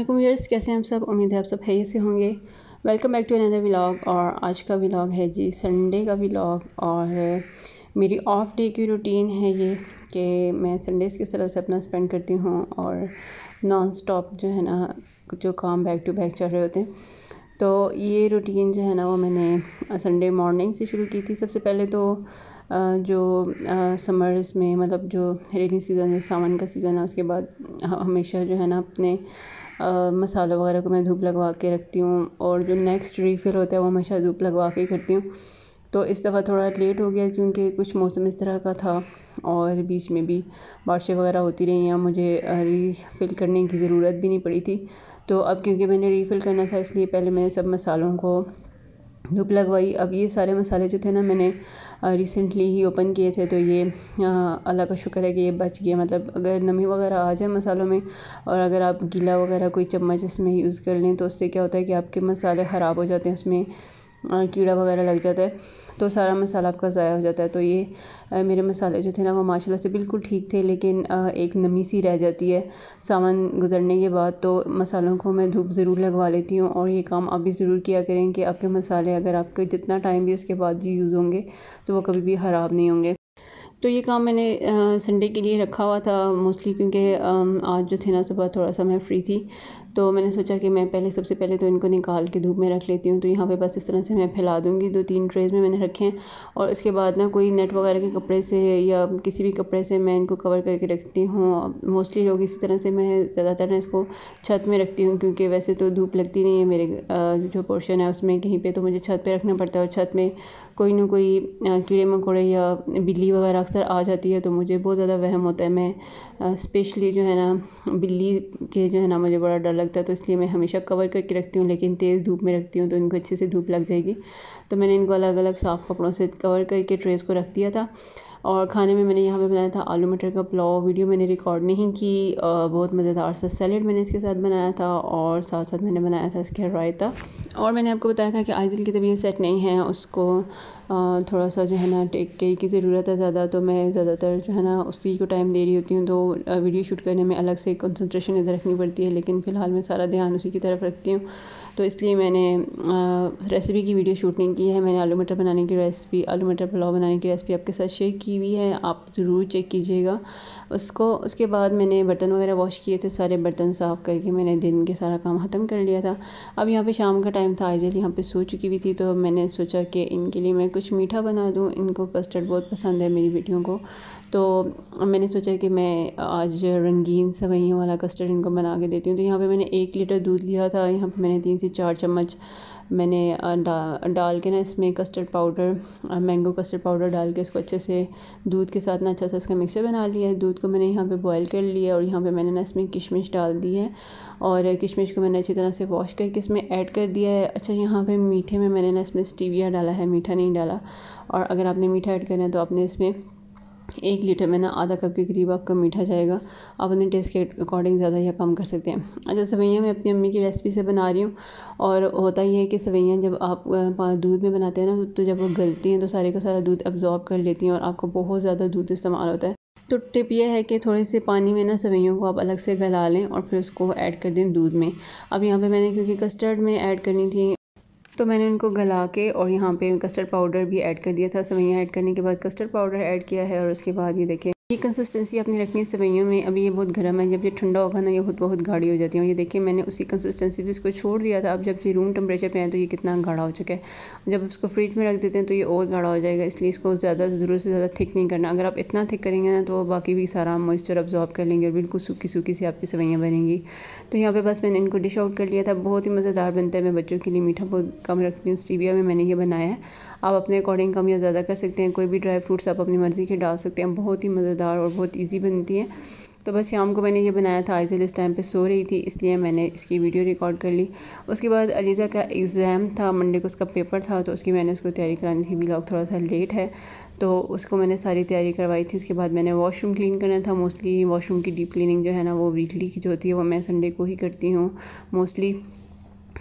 Aslam years कैसे हम सब उम्मीद है आप सब है से होंगे welcome back to another vlog और आज का व्लॉग है जी संडे का व्लॉग और मेरी ऑफ डे की रूटीन है ये कि मैं संडेज़ किस तरह से अपना स्पेंड करती हूँ और नॉन स्टॉप जो है ना जो काम बैक टू बैक चल रहे होते हैं तो ये रूटीन जो है ना वो मैंने संडे मॉर्निंग से शुरू की थी सबसे पहले तो जो समर्स में मतलब जो रेनी सीज़न है सावन का सीज़न है उसके बाद हमेशा जो है ना अपने मसालों वगैरह को मैं धूप लगवा के रखती हूँ और जो नेक्स्ट रीफ़िल होता है वो हमेशा धूप लगवा के करती हूँ तो इस दफ़ा थोड़ा लेट हो गया क्योंकि कुछ मौसम इस तरह का था और बीच में भी बारिशें वगैरह होती रही हैं मुझे रीफ़िल करने की ज़रूरत भी नहीं पड़ी थी तो अब क्योंकि मैंने रीफ़िल करना था इसलिए पहले मैंने सब मसालों को धूप लगवाई अब ये सारे मसाले जो थे ना मैंने रिसेंटली ही ओपन किए थे तो ये अल्लाह का शुक्र है कि ये बच गया मतलब अगर नमी वगैरह आ जाए मसालों में और अगर आप गीला वगैरह कोई चम्मच इसमें यूज़ कर लें तो उससे क्या होता है कि आपके मसाले ख़राब हो जाते हैं उसमें कीड़ा वगैरह लग जाता है तो सारा मसाला आपका ज़ाया हो जाता है तो ये मेरे मसाले जो थे ना वो माशाल्लाह से बिल्कुल ठीक थे लेकिन एक नमी सी रह जाती है सामान गुजरने के बाद तो मसालों को मैं धूप ज़रूर लगवा लेती हूँ और ये काम आप भी ज़रूर किया करें कि आपके मसाले अगर आपके जितना टाइम भी उसके बाद भी यूज़ होंगे तो वो कभी भी ख़राब नहीं होंगे तो ये काम मैंने संडे के लिए रखा हुआ था मोस्टली क्योंकि आज जो थे ना सुबह थोड़ा सा मैं फ्री थी तो मैंने सोचा कि मैं पहले सबसे पहले तो इनको निकाल के धूप में रख लेती हूँ तो यहाँ पे बस इस तरह से मैं फैला दूँगी दो तीन ट्रेज में मैंने रखे हैं और इसके बाद ना कोई नेट वगैरह के कपड़े से या किसी भी कपड़े से मैं इनको कवर करके रखती हूँ मोस्टली लोग इसी तरह से मैं ज़्यादातर ना इसको छत में रखती हूँ क्योंकि वैसे तो धूप लगती नहीं है मेरे जो पोर्शन है उसमें कहीं पर तो मुझे छत पर रखना पड़ता है और छत में कोई ना कोई कीड़े मकोड़े या बिल्ली वगैरह अक्सर आ जाती है तो मुझे बहुत ज़्यादा वहम होता है मैं स्पेशली जो है ना बिल्ली के जो है ना मुझे बड़ा डर लगता है तो इसलिए मैं हमेशा कवर करके रखती हूँ लेकिन तेज़ धूप में रखती हूँ तो इनको अच्छे से धूप लग जाएगी तो मैंने इनको अलग अलग साफ़ कपड़ों से कवर करके ट्रेस को रख दिया था और खाने में मैंने यहाँ पे बनाया था आलू मटर का पुलाव वीडियो मैंने रिकॉर्ड नहीं की बहुत मज़ेदार सा सैलड मैंने इसके साथ बनाया था और साथ साथ मैंने बनाया था इसके रायता और मैंने आपको बताया था कि आइजिल की तबीयत सेट नहीं है उसको थोड़ा सा जो है ना टेक केयर की ज़रूरत है ज़्यादा तो मैं ज़्यादातर जो है ना उसी को टाइम दे रही होती हूँ तो वीडियो शूट करने में अलग से कंसनट्रेशन इधर रखनी पड़ती है लेकिन फ़िलहाल मैं सारा ध्यान उसी की तरफ रखती हूँ तो इसलिए मैंने रेसिपी की वीडियो शूट नहीं की है मैंने आलू मटर बनाने की रेसिपी आलू मटर पुलाव बनाने की रेसिपी आपके साथ शेयर की हुई है आप ज़रूर चेक कीजिएगा उसको उसके बाद मैंने बर्तन वगैरह वॉश किए थे सारे बर्तन साफ़ करके मैंने दिन के सारा काम ख़त्म कर लिया था अब यहाँ पर शाम का टाइम था आइजल यहाँ पर सो चुकी हुई थी तो मैंने सोचा कि इनके लिए मैं कुछ मीठा बना दूँ इनको कस्टर्ड बहुत पसंद है मेरी बेटियों को तो मैंने सोचा कि मैं आज रंगीन सवैयों वाला कस्टर्ड इनको बना के देती हूँ तो यहाँ पर मैंने एक लीटर दूध लिया था यहाँ पर मैंने तीन से चार चम्मच मैंने डा, डाल के ना इसमें custard powder mango custard powder डाल के इसको अच्छे से दूध के साथ ना अच्छा सा इसका मिक्सर बना लिया है दूध को मैंने यहाँ पे बॉईल कर लिया और यहाँ पे मैंने ना इसमें किशमिश डाल दी है और किशमिश को मैंने अच्छी तरह से वॉश करके इसमें ऐड कर दिया है अच्छा यहाँ पर मीठे में मैंने ना इसमें स्टीविया डाला है मीठा नहीं डाला और अगर आपने मीठा ऐड करना है तो आपने इसमें एक लीटर में ना आधा कप के करीब आपका मीठा जाएगा आप अपने टेस्ट के अकॉर्डिंग ज़्यादा या कम कर सकते हैं अच्छा सवैयाँ मैं अपनी अम्मी की रेसिपी से बना रही हूँ और होता यह है कि सवैयाँ जब आप दूध में बनाते हैं ना तो जब वो गलती हैं तो सारे का सारा दूध अब्जॉर्ब कर लेती हैं और आपको बहुत ज़्यादा दूध इस्तेमाल होता है तो टिप यह है कि थोड़े से पानी में ना सवैयों को आप अलग से गला लें और फिर उसको ऐड कर दें दूध में अब यहाँ पे मैंने क्योंकि कस्टर्ड में ऐड करनी थी तो मैंने उनको गला के और यहाँ पे कस्टर्ड पाउडर भी ऐड कर दिया था सवैया ऐड करने के बाद कस्टर्ड पाउडर ऐड किया है और उसके बाद ये देखें ये कंसिस्टेंसी आपने रखनी है सवैयों में अभी ये बहुत गर्म है जब ये ठंडा होगा ना ये बहुत बहुत गाढ़ी हो जाती है ये देखिए मैंने उसी कंसिस्टेंसी पे इसको छोड़ दिया था अब जब ये रूम टेम्परेचर पे आए तो ये कितना गाढ़ा हो चुका है जब इसको फ्रिज में रख देते हैं तो ये और गाढ़ा हो जाएगा इसलिए इसको ज़्यादा जरूर से ज़्यादा थिक नहीं करना अगर आप इतना थिक करेंगे ना तो बाकी भी सारा मॉइस्चर अब्जॉर्ब कर लेंगे और बिल्कुल सूखी सूखी सी आपकी सवैयाँ बनेंगी तो यहाँ पर बस मैंने इनको डिश आउट कर लिया था बहुत ही मज़ेदार बनता है मैं बच्चों के लिए मीठा बहुत कम रखती हूँ स्टीविया में मैंने ये बनाया है आप अपने अकॉर्डिंग कम या ज़्यादा कर सकते हैं कोई भी ड्राई फ्रूट्स आप अपनी मर्ज़ी के डाल सकते हैं बहुत ही मज़ेदार मज़ेदार और बहुत ईजी बनती है तो बस शाम को मैंने ये बनाया था आइजल इस टाइम पे सो रही थी इसलिए मैंने इसकी वीडियो रिकॉर्ड कर ली उसके बाद अलीज़ा का एग्ज़ाम था मंडे को उसका पेपर था तो उसकी मैंने उसको तैयारी करानी थी ब्लॉग थोड़ा सा लेट है तो उसको मैंने सारी तैयारी करवाई थी उसके बाद मैंने वॉशरूम क्लीन करना था मोस्टली वॉशरूम की डीप क्लिनिंग जो है ना वो वीकली की जो होती है वो मैं संडे को ही करती हूँ मोस्टली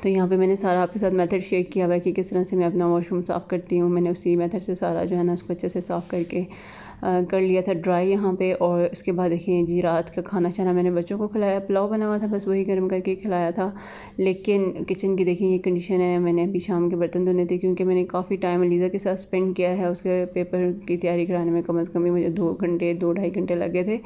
तो यहाँ पे मैंने सारा आपके साथ मेथड शेयर किया हुआ है कि किस तरह से मैं अपना वॉशरूम साफ़ करती हूँ मैंने उसी मेथड से सारा जो है ना उसको अच्छे से साफ़ करके कर लिया था ड्राई यहाँ पे और इसके बाद देखिए जी रात का खाना छाना मैंने बच्चों को खिलाया पुलाव बना हुआ था बस वही गर्म करके खिलाया था लेकिन किचन की देखिए ये कंडीशन है मैंने अभी शाम के बर्तन धोने थे क्योंकि मैंने काफ़ी टाइम अलीज़ा के साथ स्पेंड किया है उसके पेपर की तैयारी कराने में कम अज़ कम भी मुझे दो घंटे दो ढाई घंटे लगे थे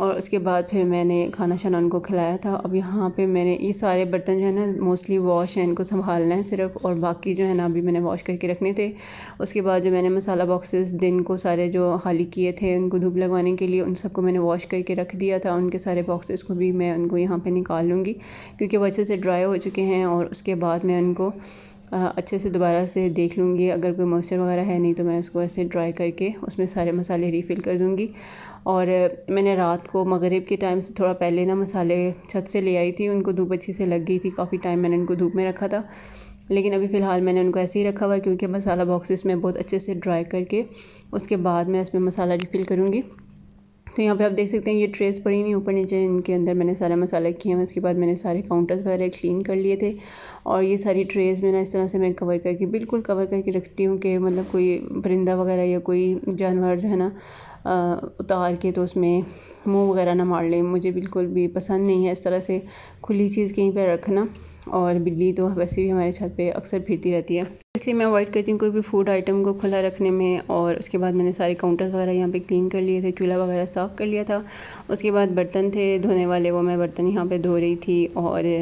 और उसके बाद फिर मैंने खाना शाना उनको खिलाया था अब यहाँ पे मैंने ये सारे बर्तन जो है ना मोस्टली वॉश है इनको संभालना है सिर्फ और बाकी जो है ना अभी मैंने वॉश करके रखने थे उसके बाद जो मैंने मसाला बॉक्सेस दिन को सारे जो हाई खाली किए थे उनको धूप लगवाने के लिए उन सबको मैंने वॉश करके रख दिया था उनके सारे बॉक्सेस को भी मैं उनको यहाँ पे निकाल लूँगी क्योंकि वो अच्छे से ड्राई हो चुके हैं और उसके बाद मैं उनको अच्छे से दोबारा से देख लूँगी अगर कोई मॉइस्चर वगैरह है नहीं तो मैं उसको ऐसे ड्राई करके उसमें सारे मसाले रीफिल कर दूँगी और मैंने रात को मग़रब के टाइम से थोड़ा पहले ना मसाले छत से ले आई थी उनको धूप अच्छी से लग गई थी काफ़ी टाइम मैंने उनको धूप में रखा था लेकिन अभी फ़िलहाल मैंने उनको ऐसे ही रखा हुआ है क्योंकि मसाला बॉक्सेस में बहुत अच्छे से ड्राई करके उसके बाद मैं इसमें मसाला रिफ़िल करूँगी तो यहाँ पे आप देख सकते हैं ये ट्रेस पड़ी हुई ऊपर नीचे इनके अंदर मैंने सारे मसाले किए हैं उसके बाद मैंने सारे काउंटर्स वगैरह क्लीन कर लिए थे और ये सारी ट्रेस मैंने इस तरह से मैं कवर करके बिल्कुल कवर करके रखती हूँ कि मतलब कोई परिंदा वगैरह या कोई जानवर जो है ना आ, उतार के तो उसमें मुँह वगैरह ना मार ले मुझे बिल्कुल भी पसंद नहीं है इस तरह से खुली चीज़ कहीं पर रखना और बिल्ली तो वैसे भी हमारे छत पे अक्सर फिरती रहती है इसलिए मैं अवॉइड करती हूँ कोई भी फूड आइटम को खुला रखने में और उसके बाद मैंने सारे काउंटर्स वगैरह यहाँ पे क्लीन कर लिए थे चूल्हा वगैरह साफ़ कर लिया था उसके बाद बर्तन थे धोने वाले वो मैं बर्तन यहाँ पर धो रही थी और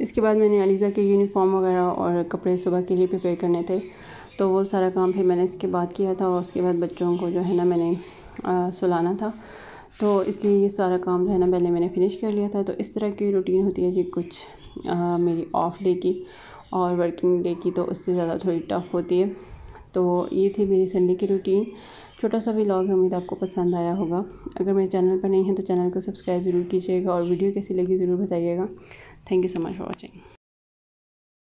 इसके बाद मैंने अलीज़ा के यूनिफॉर्म वगैरह और कपड़े सुबह के लिए प्रिपेयर करने थे तो वो सारा काम फिर मैंने इसके बाद किया था और उसके बाद बच्चों को जो है ना मैंने सुलाना था तो इसलिए ये सारा काम जो है ना पहले मैंने फ़िनिश कर लिया था तो इस तरह की रूटीन होती है जी कुछ मेरी ऑफ डे की और वर्किंग डे की तो उससे ज़्यादा थोड़ी टफ होती है तो ये थी मेरी संडे की रूटीन छोटा सा व्लॉग है उम्मीद आपको पसंद आया होगा अगर मेरे चैनल पर नहीं है तो चैनल को सब्सक्राइब ज़रूर कीजिएगा और वीडियो कैसी लगी ज़रूर बताइएगा thank you so much for watching